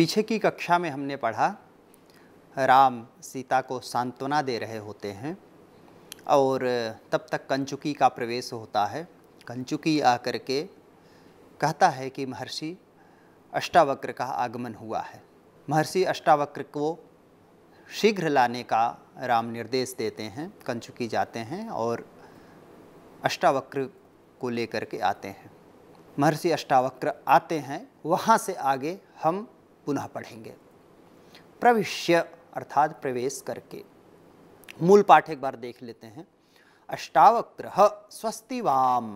पीछे की कक्षा में हमने पढ़ा राम सीता को सांत्वना दे रहे होते हैं और तब तक कंचुकी का प्रवेश होता है कंचुकी आकर के कहता है कि महर्षि अष्टावक्र का आगमन हुआ है महर्षि अष्टावक्र को शीघ्र लाने का राम निर्देश देते हैं कंचुकी जाते हैं और अष्टावक्र को लेकर के आते हैं महर्षि अष्टावक्र आते हैं वहाँ से आगे हम पुनः पढ़ेंगे प्रविश्य अर्थात प्रवेश करके मूल पाठ एक बार देख लेते हैं अष्टावक्र स्वस्ति वाम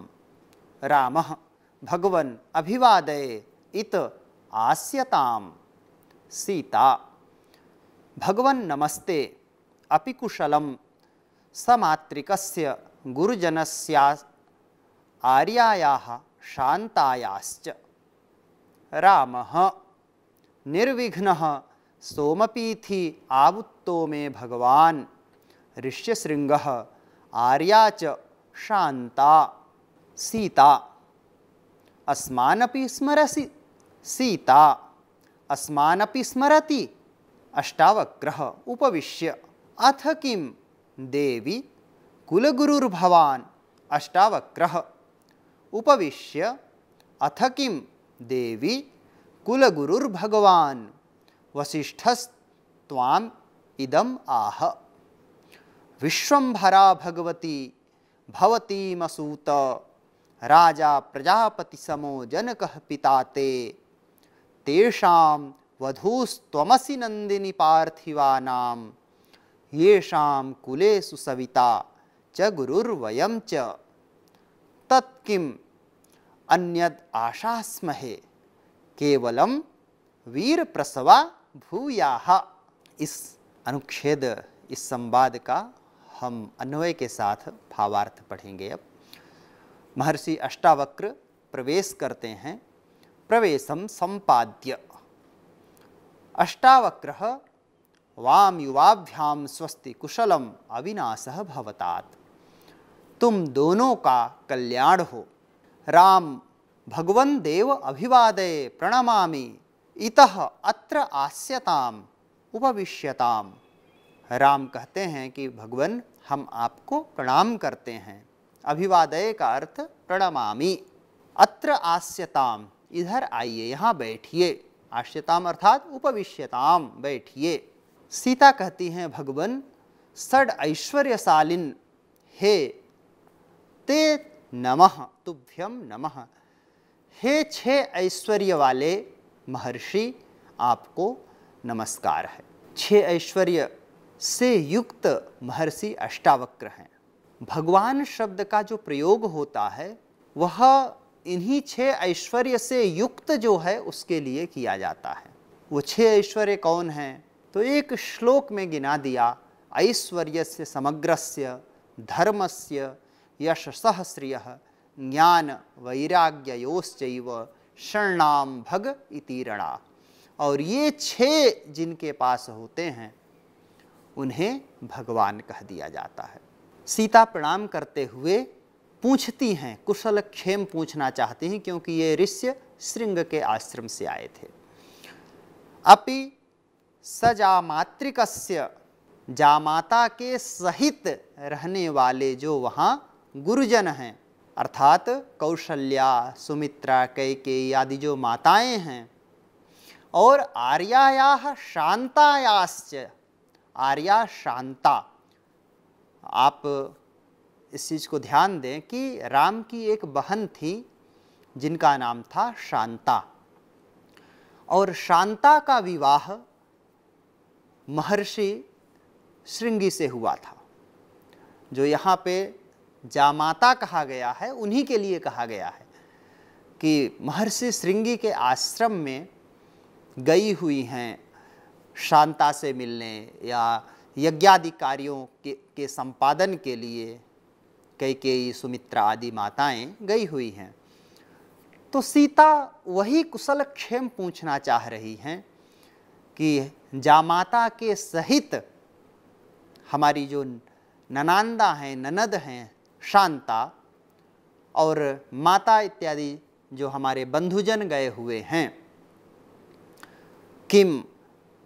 राम भगवन अभिवादय इत आस्यताम सीता भगवन नमस्ते अपि कुशलम समात्रिकस्य गुरुजनस्या शांतायाच रा रामः निर्विघ्न सोमपीथि आवुत्तो मे भगवान ऋष्यशृंग आर्या च शांता सीता अस्मानपि स्मरसि सीता अस्मानपि स्मरति अष्टावक्रः उपविश्य अथ किं देवी कुलगुरुर्भवान् अष्टावक्रः उपविश्य अथ किं देवी कुलगुरुर्भगवान वसिष्ठस्वाम इदम आह विश्वभरा भगवती भवती मसूत राजा प्रजापति समो जनक पिता ते तेषाम वधूस्तमसी नंदिनी पार्थिवानाम येषाम कुले सुसविता च गुरुर्वयम् च तत्किम् अन्यद् आशास्महे केवलम वीर प्रसवा भूया इस अनुच्छेद इस संवाद का हम अन्वय के साथ भावार्थ पढ़ेंगे अब महर्षि अष्टावक्र प्रवेश करते हैं प्रवेशम संपाद्य अष्टावक्र वाम युवाभ्याम स्वस्ति कुशलम अविनाश भवतात तुम दोनों का कल्याण हो राम भगवन देव अभिवादये प्रणमा इत अत्र आस्यताम उपविश्यताम राम कहते हैं कि भगवन हम आपको प्रणाम करते हैं अभिवादय का अर्थ प्रणमा अत्र आस्यताम इधर आइए यहाँ बैठिए आश्यताम अर्थात उपविश्यताम बैठिए सीता कहती हैं भगवन षड ऐश्वर्यशालिन हे ते नमः तुभ्यम नमः हे छः ऐश्वर्य वाले महर्षि आपको नमस्कार है छे ऐश्वर्य से युक्त महर्षि अष्टावक्र हैं भगवान शब्द का जो प्रयोग होता है वह इन्हीं छः ऐश्वर्य से युक्त जो है उसके लिए किया जाता है वो छः ऐश्वर्य कौन हैं तो एक श्लोक में गिना दिया ऐश्वर्य से समग्रस्य धर्मस्य यश सहस्रिय ज्ञान वैराग्योश्चैव शरणाम भग इति रणा और ये छः जिनके पास होते हैं उन्हें भगवान कह दिया जाता है सीता प्रणाम करते हुए पूछती हैं कुशल क्षेम पूछना चाहती हैं क्योंकि ये ऋष्य श्रृंग के आश्रम से आए थे अपि सजामात्रिक जामाता के सहित रहने वाले जो वहाँ गुरुजन हैं अर्थात कौशल्या सुमित्रा कैके आदि जो माताएं हैं और आर्याया शांतायाश्च आर्या शांता आप इस चीज़ को ध्यान दें कि राम की एक बहन थी जिनका नाम था शांता और शांता का विवाह महर्षि श्रृंगी से हुआ था जो यहाँ पे जामाता कहा गया है उन्हीं के लिए कहा गया है कि महर्षि श्रृंगी के आश्रम में गई हुई हैं शांता से मिलने या यज्ञादि कार्यों के, के संपादन के लिए कई कई सुमित्रा आदि माताएं गई हुई हैं तो सीता वही कुशल क्षेम पूछना चाह रही हैं कि जामाता के सहित हमारी जो ननांदा हैं ननद हैं शांता और माता इत्यादि जो हमारे बंधुजन गए हुए हैं किम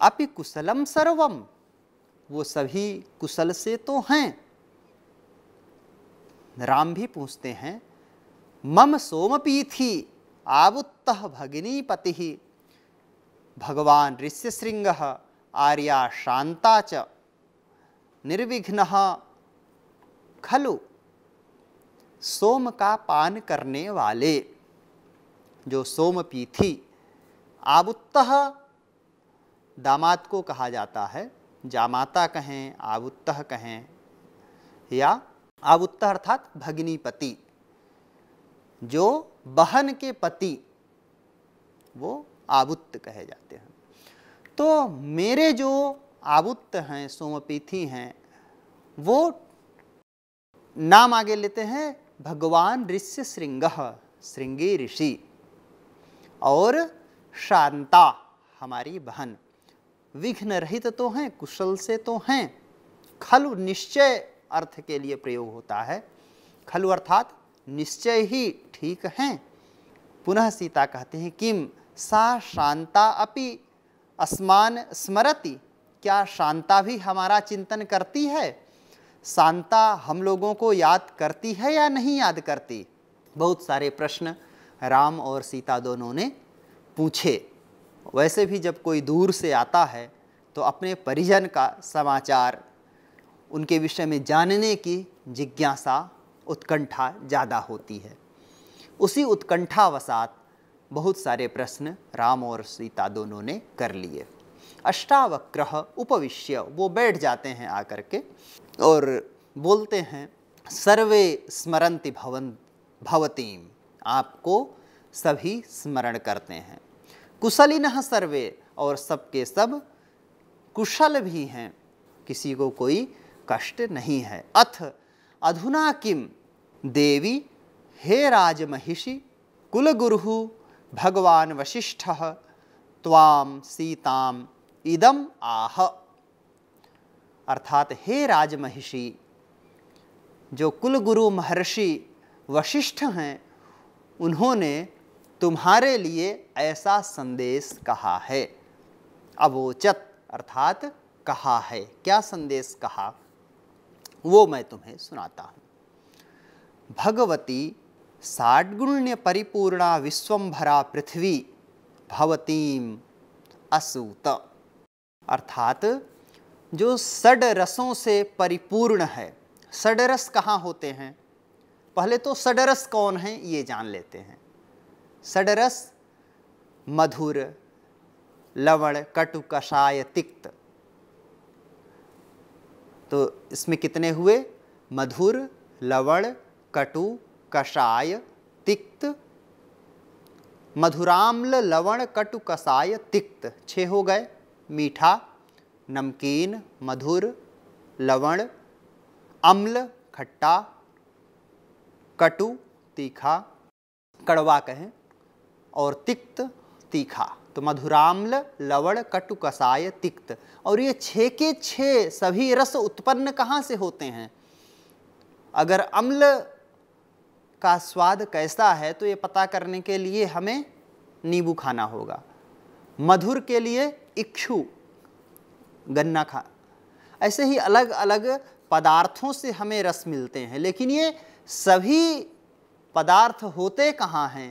अपि कुशलम सर्वम वो सभी कुशल से तो हैं राम भी पूछते हैं मम सोमपीथी आवुत्त भगिनी पति भगवान श्रृंग आर्या शांता च निर्विघ्न खलु सोम का पान करने वाले जो सोम थी आबुत्त दामाद को कहा जाता है जामाता कहें आबुत्त कहें या आबुत्त अर्थात पति जो बहन के पति वो आबुत्त कहे जाते हैं तो मेरे जो आबुत्त हैं सोमपीथी हैं वो नाम आगे लेते हैं भगवान ऋष्य श्रृंग श्रृंगी ऋषि और शांता हमारी बहन विघ्न रहित तो हैं कुशल से तो हैं खलु निश्चय अर्थ के लिए प्रयोग होता है खलु अर्थात निश्चय ही ठीक हैं पुनः सीता कहते हैं किम सा शांता अपि अस्मान स्मरति क्या शांता भी हमारा चिंतन करती है सांता हम लोगों को याद करती है या नहीं याद करती बहुत सारे प्रश्न राम और सीता दोनों ने पूछे वैसे भी जब कोई दूर से आता है तो अपने परिजन का समाचार उनके विषय में जानने की जिज्ञासा उत्कंठा ज़्यादा होती है उसी उत्कंठावसात बहुत सारे प्रश्न राम और सीता दोनों ने कर लिए अष्टावक्रह उपविश्य वो बैठ जाते हैं आकर के और बोलते हैं सर्वे स्मरंति भवन भवतीम आपको सभी स्मरण करते हैं कुशलिन सर्वे और सबके सब कुशल भी हैं किसी को कोई कष्ट नहीं है अथ अधुना किम देवी हे राज महिषी कुलगुरु भगवान वशिष्ठ ताम सीताम इदम आह अर्थात हे राजमहिषी जो कुलगुरु महर्षि वशिष्ठ हैं उन्होंने तुम्हारे लिए ऐसा संदेश कहा है अवोचत अर्थात कहा है क्या संदेश कहा वो मैं तुम्हें सुनाता हूँ भगवती साडगुण्य परिपूर्णा विश्वभरा पृथ्वी भवतीम असूत अर्थात जो सड रसों से परिपूर्ण है सडरस कहाँ होते हैं पहले तो सडरस कौन है ये जान लेते हैं षडरस मधुर लवण कटु कषाय तिक्त तो इसमें कितने हुए मधुर लवण कटु कषाय तिक्त मधुराम्ल लवण कटु कषाय तिक्त छः हो गए मीठा नमकीन मधुर लवण अम्ल खट्टा कटु तीखा कड़वा कहें और तिक्त तीखा तो मधुराम्ल लवण कटु कसाय तिक्त और ये छः के छः सभी रस उत्पन्न कहाँ से होते हैं अगर अम्ल का स्वाद कैसा है तो ये पता करने के लिए हमें नींबू खाना होगा मधुर के लिए इक्षु गन्ना खा ऐसे ही अलग अलग पदार्थों से हमें रस मिलते हैं लेकिन ये सभी पदार्थ होते कहाँ हैं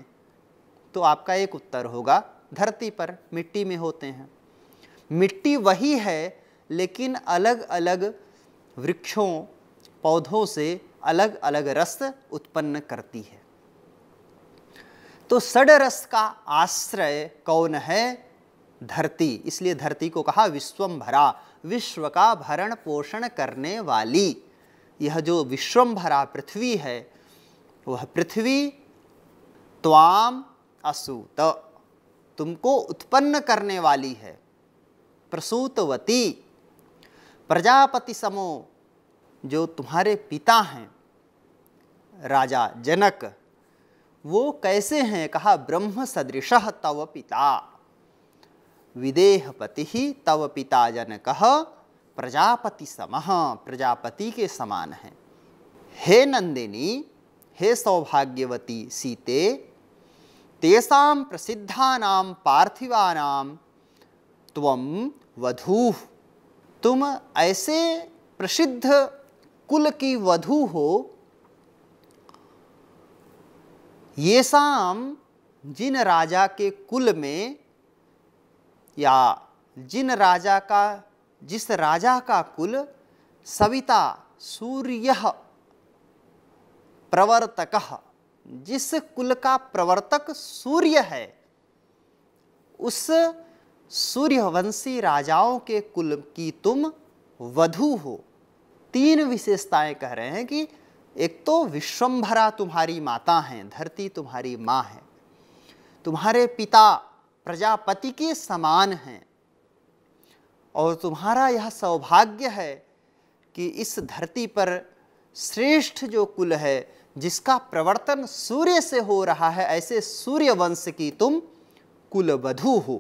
तो आपका एक उत्तर होगा धरती पर मिट्टी में होते हैं मिट्टी वही है लेकिन अलग अलग वृक्षों पौधों से अलग अलग रस उत्पन्न करती है तो सड़ रस का आश्रय कौन है धरती इसलिए धरती को कहा विश्वम्भरा विश्व का भरण पोषण करने वाली यह जो विश्वम्भरा पृथ्वी है वह पृथ्वी त्वाम असूत तुमको उत्पन्न करने वाली है प्रसूतवती प्रजापति समो जो तुम्हारे पिता हैं राजा जनक वो कैसे हैं कहा ब्रह्म सदृश तव पिता विदेहपति तव पिता जनक प्रजापति सम प्रजापति के समान है हे नंदिनी हे सौभाग्यवती सीते तेषा प्रसिद्धा पार्थिवा तम वधू तुम ऐसे प्रसिद्ध कुल की वधु हो ये जिन राजा के कुल में या जिन राजा का जिस राजा का कुल सविता सूर्य प्रवर्तक जिस कुल का प्रवर्तक सूर्य है उस सूर्यवंशी राजाओं के कुल की तुम वधु हो तीन विशेषताएं कह रहे हैं कि एक तो विश्वम्भरा तुम्हारी माता हैं धरती तुम्हारी माँ है तुम्हारे पिता प्रजापति के समान हैं और तुम्हारा यह सौभाग्य है कि इस धरती पर श्रेष्ठ जो कुल है जिसका प्रवर्तन सूर्य से हो रहा है ऐसे सूर्य वंश की तुम कुलवधु हो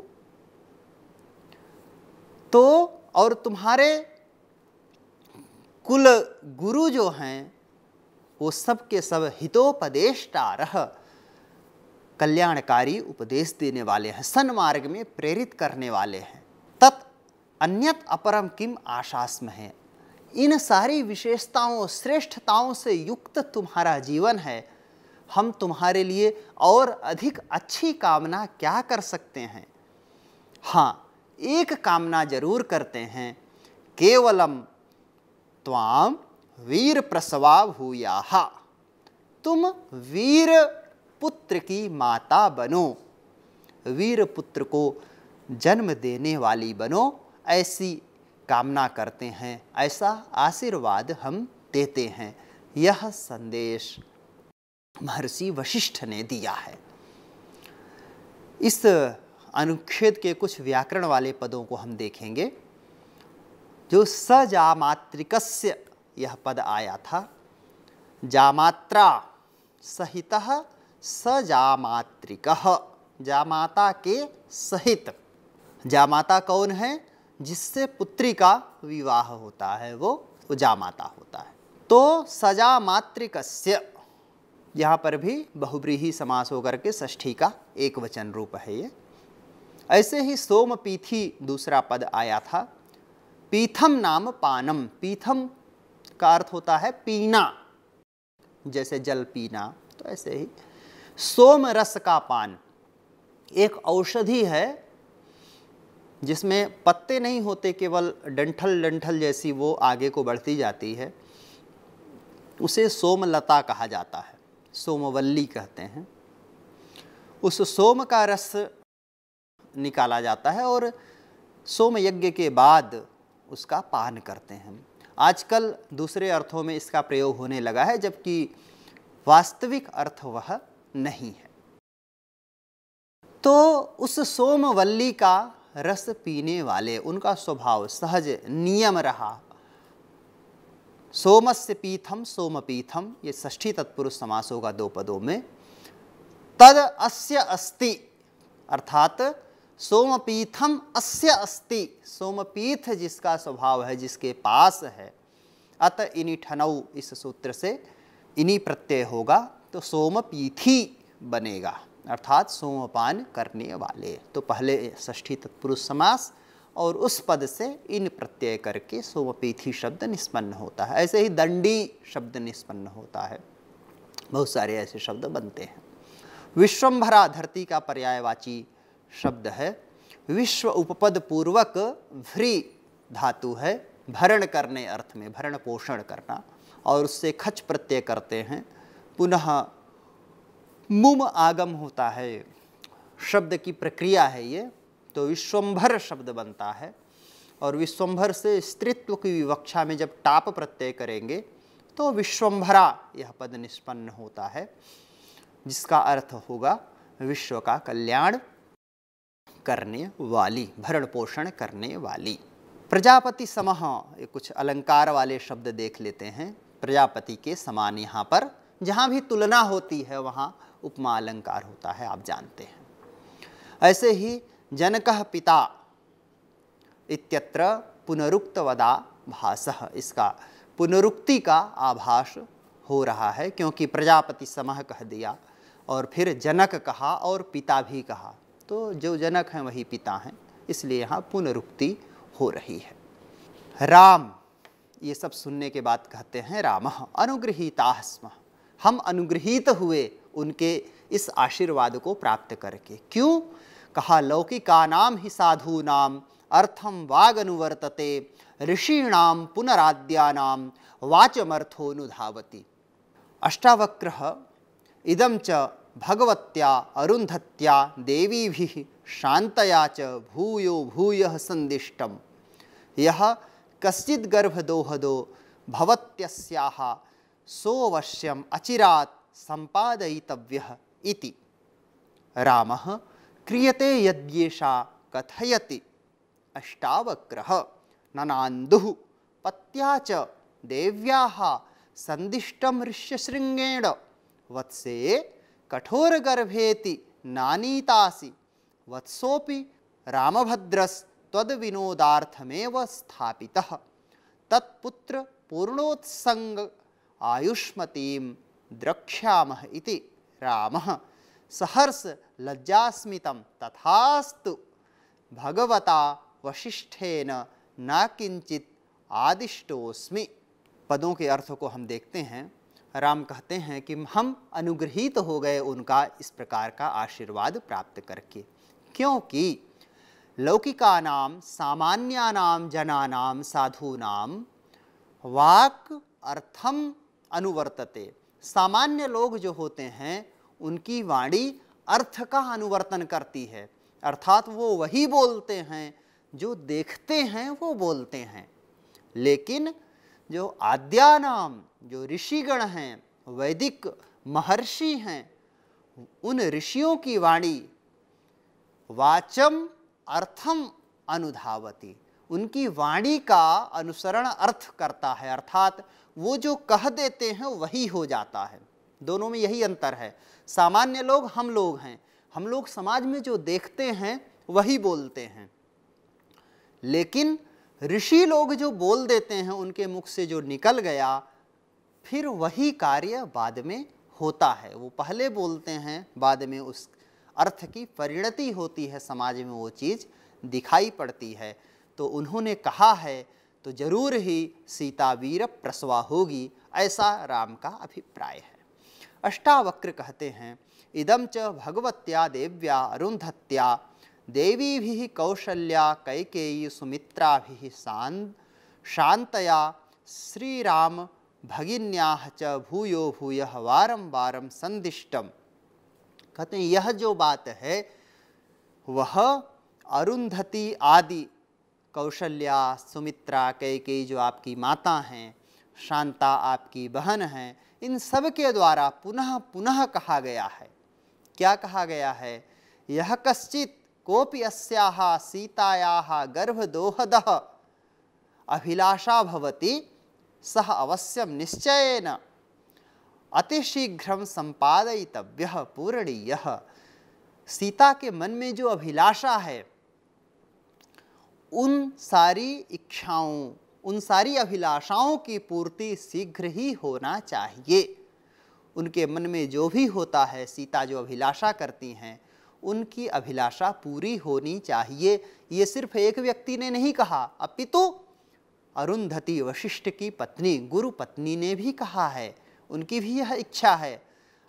तो और तुम्हारे कुल गुरु जो हैं वो सब सब हितोपदेष्टा रह कल्याणकारी उपदेश देने वाले हैं सन्मार्ग में प्रेरित करने वाले हैं तत् अन्यत अपरम किम आशास्म है इन सारी विशेषताओं श्रेष्ठताओं से युक्त तुम्हारा जीवन है हम तुम्हारे लिए और अधिक अच्छी कामना क्या कर सकते हैं हाँ एक कामना जरूर करते हैं केवलम त्वाम वीर प्रसवा भूया तुम वीर पुत्र की माता बनो वीर पुत्र को जन्म देने वाली बनो ऐसी कामना करते हैं ऐसा आशीर्वाद हम देते हैं यह संदेश महर्षि वशिष्ठ ने दिया है इस अनुच्छेद के कुछ व्याकरण वाले पदों को हम देखेंगे जो सजामात्रिकस्य यह पद आया था जामात्रा सहित सजामात्रिक जामाता के सहित जामाता कौन है जिससे पुत्री का विवाह होता है वो जामाता होता है तो सजा मातृकस्य यहाँ पर भी बहुब्रीही समास होकर के ष्ठी का एक वचन रूप है ये ऐसे ही सोमपीथी दूसरा पद आया था पीथम नाम पानम पीथम का अर्थ होता है पीना जैसे जल पीना तो ऐसे ही सोम रस का पान एक औषधि है जिसमें पत्ते नहीं होते केवल डंठल डंठल जैसी वो आगे को बढ़ती जाती है उसे सोमलता कहा जाता है सोमवल्ली कहते हैं उस सोम का रस निकाला जाता है और सोम यज्ञ के बाद उसका पान करते हैं आजकल दूसरे अर्थों में इसका प्रयोग होने लगा है जबकि वास्तविक अर्थ वह नहीं है तो उस सोमवल्ली का रस पीने वाले उनका स्वभाव सहज नियम रहा सोमस्य पीथम सोमपीथम ये ष्ठी तत्पुरुष समासों का दो पदों में तद अस्य अस्ति अर्थात सोमपीथम अस्य अस्ति सोमपीथ जिसका स्वभाव है जिसके पास है अत इनी ठनऊ इस सूत्र से इनी प्रत्यय होगा तो सोमपीथी बनेगा अर्थात सोमपान करने वाले तो पहले षष्ठी तत्पुरुष समास और उस पद से इन प्रत्यय करके सोमपीथी शब्द निष्पन्न होता है ऐसे ही दंडी शब्द निष्पन्न होता है बहुत सारे ऐसे शब्द बनते हैं विश्वम्भरा धरती का पर्यायवाची शब्द है विश्व उपपद पूर्वक भ्री धातु है भरण करने अर्थ में भरण पोषण करना और उससे खच प्रत्यय करते हैं पुनः मुम आगम होता है शब्द की प्रक्रिया है ये तो विश्वम्भर शब्द बनता है और विश्वम्भर से स्त्रीत्व की विवक्षा में जब टाप प्रत्यय करेंगे तो विश्वम्भरा यह पद निष्पन्न होता है जिसका अर्थ होगा विश्व का कल्याण करने वाली भरण पोषण करने वाली प्रजापति समह ये कुछ अलंकार वाले शब्द देख लेते हैं प्रजापति के समान यहाँ पर जहाँ भी तुलना होती है वहाँ उपमा अलंकार होता है आप जानते हैं ऐसे ही जनक पिता इत्यत्र पुनरुक्तवदा भाष इसका पुनरुक्ति का आभास हो रहा है क्योंकि प्रजापति समह कह दिया और फिर जनक कहा और पिता भी कहा तो जो जनक हैं वही पिता हैं इसलिए यहाँ पुनरुक्ति हो रही है राम ये सब सुनने के बाद कहते हैं राम अनुगृहीता स्म हम अनुग्रहित हुए उनके इस आशीर्वाद को प्राप्त करके क्यों कहा लौकिका नाम ही साधु नाम अर्थम वाग अनुवर्तते ऋषीणाम पुनराद्यानाम अनुधावती अष्टावक्र इदम च भगवत्या अरुंधत्या देवी भी शांतया च भूयो भूय संदिष्टम यह कश्चिद गर्भदोहदो सोऽवश्यम् अचिरात् सम्पादयितव्यः इति रामः क्रियते यद्येषा कथयति अष्टावक्रः ननान्दुः पत्या च देव्याः ऋष्यशृङ्गेण वत्से कठोरगर्भेति नानीतासि वत्सोऽपि रामभद्रस्त्वद्विनोदार्थमेव स्थापितः तत्पुत्रपूर्णोत्सङ्ग आयुष्मतीं द्रक्ष्यामः इति रामः लज्जास्मित तथास्तु भगवता वशिष्ठेन न किंचित आदिष्टोस्मि पदों के अर्थ को हम देखते हैं राम कहते हैं कि हम अनुग्रहित हो गए उनका इस प्रकार का आशीर्वाद प्राप्त करके क्योंकि लौकिकानाम सामान्यानाम जनानाम साधूनाम वाक अर्थम अनुवर्तते सामान्य लोग जो होते हैं उनकी वाणी अर्थ का अनुवर्तन करती है अर्थात वो वही बोलते हैं जो देखते हैं वो बोलते हैं लेकिन जो आद्यानाम जो ऋषिगण हैं वैदिक महर्षि हैं उन ऋषियों की वाणी वाचम अर्थम अनुधावती उनकी वाणी का अनुसरण अर्थ करता है अर्थात वो जो कह देते हैं वही हो जाता है दोनों में यही अंतर है सामान्य लोग हम लोग हैं हम लोग समाज में जो देखते हैं वही बोलते हैं लेकिन ऋषि लोग जो बोल देते हैं उनके मुख से जो निकल गया फिर वही कार्य बाद में होता है वो पहले बोलते हैं बाद में उस अर्थ की परिणति होती है समाज में वो चीज़ दिखाई पड़ती है तो उन्होंने कहा है तो जरूर ही सीता वीर प्रसवा होगी ऐसा राम का अभिप्राय है अष्टावक्र कहते हैं इदम च भगवत्या देव्या अरुंधत्या देवी भी कौशल्या कैकेयी सुमित्रा भी शांत शांतया श्रीराम भगिन्या च भूयो भूय वारम वारम संदिष्टम कहते हैं यह जो बात है वह अरुंधति आदि कौशल्या सुमित्रा कैकेयी जो आपकी माता हैं शांता आपकी बहन हैं इन सब के द्वारा पुनः पुनः कहा गया है क्या कहा गया है यह कश्चित कोपि अस्याह सीताया गर्भदोहद अभिलाषा भवति सह अवश्यम निश्चयन अतिशीघ्र संपादयितव्य पूर्णीय सीता के मन में जो अभिलाषा है उन सारी इच्छाओं उन सारी अभिलाषाओं की पूर्ति शीघ्र ही होना चाहिए उनके मन में जो भी होता है सीता जो अभिलाषा करती हैं उनकी अभिलाषा पूरी होनी चाहिए ये सिर्फ एक व्यक्ति ने नहीं कहा अपितु अरुंधति वशिष्ठ की पत्नी गुरु पत्नी ने भी कहा है उनकी भी यह इच्छा है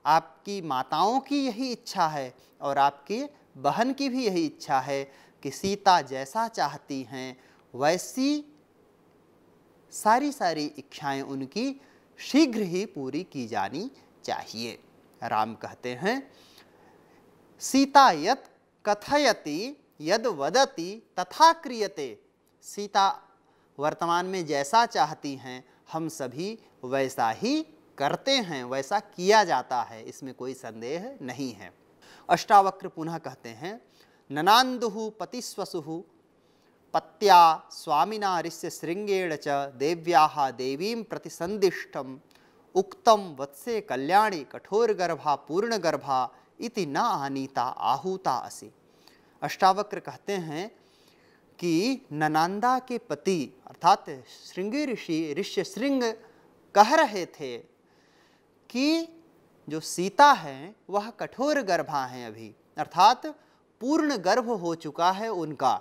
आपकी माताओं की यही इच्छा है और आपकी बहन की भी यही इच्छा है कि सीता जैसा चाहती हैं वैसी सारी सारी इच्छाएं उनकी शीघ्र ही पूरी की जानी चाहिए राम कहते हैं सीता यत कथयति यद वदति तथा क्रियते सीता वर्तमान में जैसा चाहती हैं हम सभी वैसा ही करते हैं वैसा किया जाता है इसमें कोई संदेह नहीं है अष्टावक्र पुनः कहते हैं ननांदु पतिस्वसुः पत्या स्वामिनारिस्य श्रृंगेण च देवी प्रति प्रतिसन्दिष्टम् उक्त वत्से कल्याणी कठोरगर्भा पूर्णगर्भा इति न आनीता आहूता असि अष्टावक्र कहते हैं कि ननांदा के पति अर्थात श्रृंगी ऋषि ऋष्य श्रृंग कह रहे थे कि जो सीता हैं वह कठोर गर्भा हैं अभी अर्थात पूर्ण गर्भ हो चुका है उनका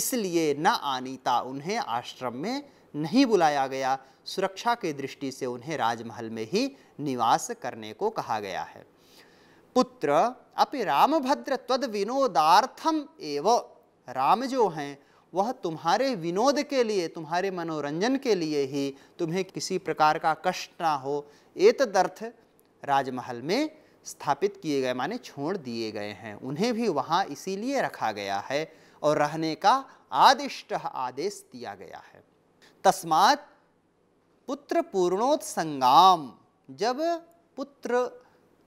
इसलिए न आनीता उन्हें आश्रम में नहीं बुलाया गया सुरक्षा के दृष्टि से उन्हें राजमहल में ही निवास करने को कहा गया है पुत्र अपि रामभद्र तद विनोदार्थम एव राम जो हैं वह तुम्हारे विनोद के लिए तुम्हारे मनोरंजन के लिए ही तुम्हें किसी प्रकार का कष्ट ना हो एतदर्थ राजमहल में स्थापित किए गए माने छोड़ दिए गए हैं उन्हें भी वहाँ इसीलिए रखा गया है और रहने का आदिष्ट आदेश दिया गया है तस्मात पुत्र पूर्णोत्संगाम जब पुत्र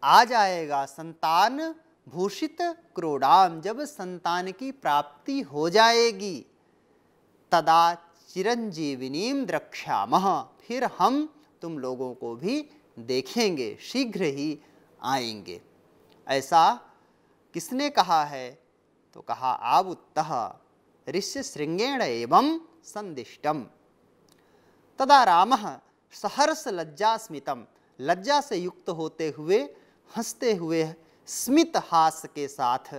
आ जाएगा संतान भूषित क्रोडाम जब संतान की प्राप्ति हो जाएगी तदा चिरंजीविनीम द्रक्षा फिर हम तुम लोगों को भी देखेंगे शीघ्र ही आएंगे ऐसा किसने कहा है तो कहा आवुत्त ऋष्य श्रृंगेण एवं संदिष्टम तदा राम सहर्ष लज्जा स्मितम लज्जा से युक्त होते हुए हंसते हुए स्मित हास के साथ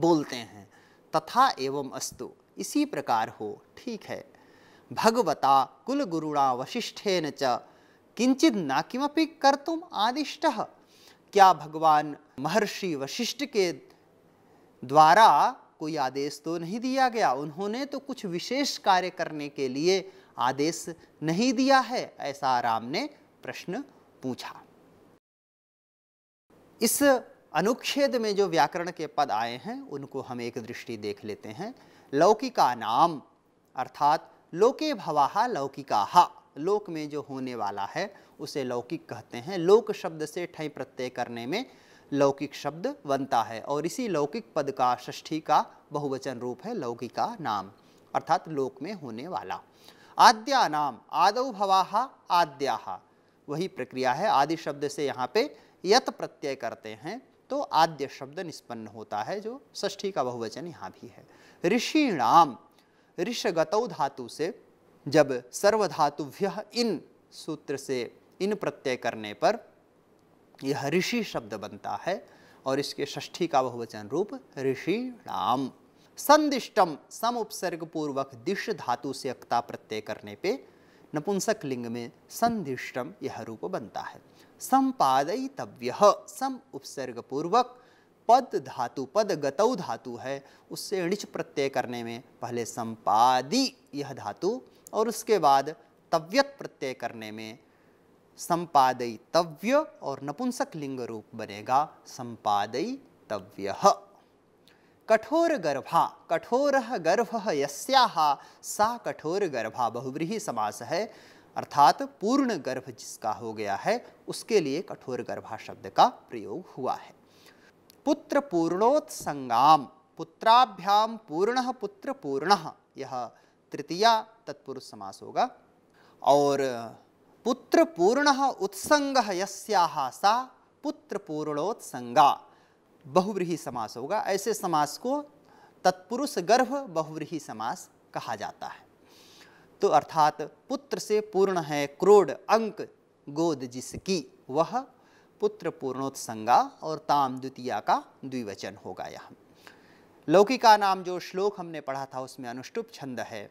बोलते हैं तथा एवं अस्तु इसी प्रकार हो ठीक है भगवता कुलगुरुणा वशिष्ठेन च किंचित ना किमपि कर्तुम आदिष्ट क्या भगवान महर्षि वशिष्ठ के द्वारा कोई आदेश तो नहीं दिया गया उन्होंने तो कुछ विशेष कार्य करने के लिए आदेश नहीं दिया है ऐसा राम ने प्रश्न पूछा इस अनुच्छेद में जो व्याकरण के पद आए हैं उनको हम एक दृष्टि देख लेते हैं लौकिका नाम अर्थात लोके भवाहा लौकिकाहा लोक में जो होने वाला है उसे लौकिक कहते हैं लोक शब्द से ठय प्रत्यय करने में लौकिक शब्द बनता है और इसी लौकिक पद का षष्ठी का बहुवचन रूप है लौकिका नाम अर्थात लोक में होने वाला आद्या नाम आदौ भवाहा आद्या वही प्रक्रिया है आदि शब्द से यहाँ पे यत प्रत्यय करते हैं तो आद्य शब्द निष्पन्न होता है जो षष्ठी का बहुवचन यहाँ भी है ऋषि नाम ऋषगतौ धातु से जब सर्वधातुभ्य इन सूत्र से इन प्रत्यय करने पर यह ऋषि शब्द बनता है और इसके षष्ठी का बहुवचन रूप ऋषि राम संदिष्टम सम उपसर्ग पूर्वक दिश धातु से अक्ता प्रत्यय करने पे नपुंसक लिंग में संदिष्टम यह रूप बनता है संपादयितव्य सम उपसर्ग पूर्वक पद धातु पद गतौ धातु है उससे ऋण प्रत्यय करने में पहले संपादी यह धातु और उसके बाद तव्यत प्रत्यय करने में संपादयी तव्य और नपुंसक लिंग रूप बनेगा संपादयी तव्य कठोर गर्भा कठोर गर्भ यस्या सा कठोर गर्भा बहुव्रीही समास है अर्थात पूर्ण गर्भ जिसका हो गया है उसके लिए कठोर गर्भा शब्द का प्रयोग हुआ है पुत्र पूर्णोत्संगाम पुत्राभ्याम पूर्ण पुत्र पूर्ण यह तृतीया तत्पुरुष समास होगा और पुत्र पूर्ण उत्संग यस्या सा पुत्र पूर्णोत्संगा बहुव्रीही समास होगा ऐसे समास को तत्पुरुष गर्भ बहुव्रीही समास कहा जाता है तो अर्थात पुत्र से पूर्ण है क्रोड अंक गोद जिसकी वह पुत्र पूर्णोत्संगा और ताम द्वितीया का द्विवचन होगा यह लौकिका नाम जो श्लोक हमने पढ़ा था उसमें अनुष्टुप छंद है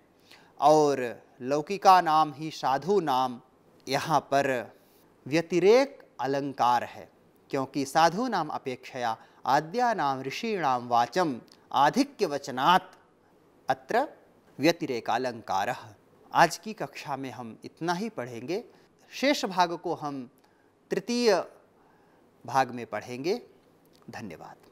और लौकिका नाम ही साधु नाम यहाँ पर व्यतिरेक अलंकार है क्योंकि साधु नाम अपेक्षया आद्या नाम ऋषिणाम वाचम आधिक्य वचनात् अत्र व्यतिरेकालंकार आज की कक्षा में हम इतना ही पढ़ेंगे शेष भाग को हम तृतीय भाग में पढ़ेंगे धन्यवाद